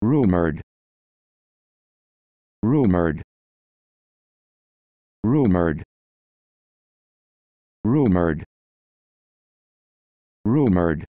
rumored rumored rumored rumored rumored